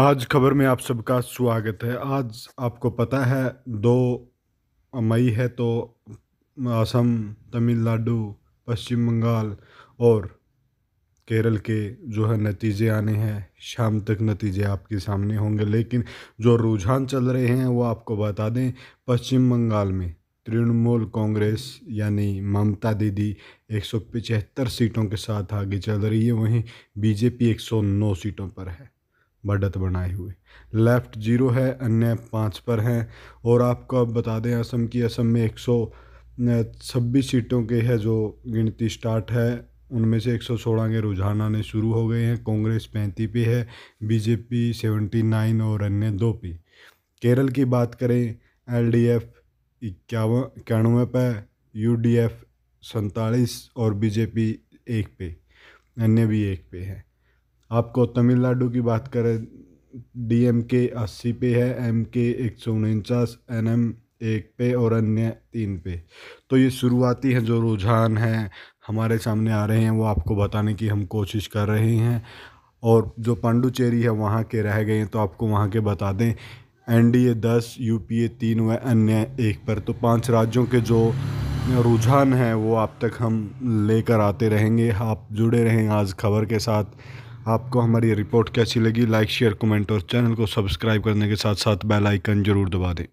आज खबर में आप सबका स्वागत है आज आपको पता है दो मई है तो असम तमिलनाडु पश्चिम बंगाल और केरल के जो है नतीजे आने हैं शाम तक नतीजे आपके सामने होंगे लेकिन जो रुझान चल रहे हैं वो आपको बता दें पश्चिम बंगाल में तृणमूल कांग्रेस यानी ममता दीदी एक सीटों के साथ आगे चल रही है वहीं बीजेपी 109 सीटों पर है बढ़त बनाए हुए लेफ़्ट जीरो है अन्य पाँच पर हैं और आपको अब बता दें असम की असम में एक सौ छब्बीस सीटों के है जो गिनती स्टार्ट है उनमें से एक सौ सोलह के रुझान आने शुरू हो गए हैं कांग्रेस पैंतीस पे है बीजेपी सेवेंटी नाइन और अन्य दो पे केरल की बात करें एल डी एफ इक्यावन इक्यानवे पे यू डी एफ सैंतालीस और बीजेपी एक पे अन्य भी एक पे है आपको तमिलनाडु की बात करें डी एम के अस्सी पे है एम के एक सौ उनचास एन एम एक पे और अन्य तीन पे तो ये शुरुआती हैं जो रुझान हैं हमारे सामने आ रहे हैं वो आपको बताने की हम कोशिश कर रहे हैं और जो पांडुचेरी है वहाँ के रह गए हैं तो आपको वहाँ के बता दें एन डी ए दस यू पी ए तीन व अन्य एक पर तो पांच राज्यों के जो रुझान हैं वो आप तक हम लेकर आते रहेंगे आप जुड़े रहें आज खबर के साथ आपको हमारी रिपोर्ट कैसी लगी लाइक शेयर कमेंट और चैनल को सब्सक्राइब करने के साथ साथ बेल आइकन ज़रूर दबा दें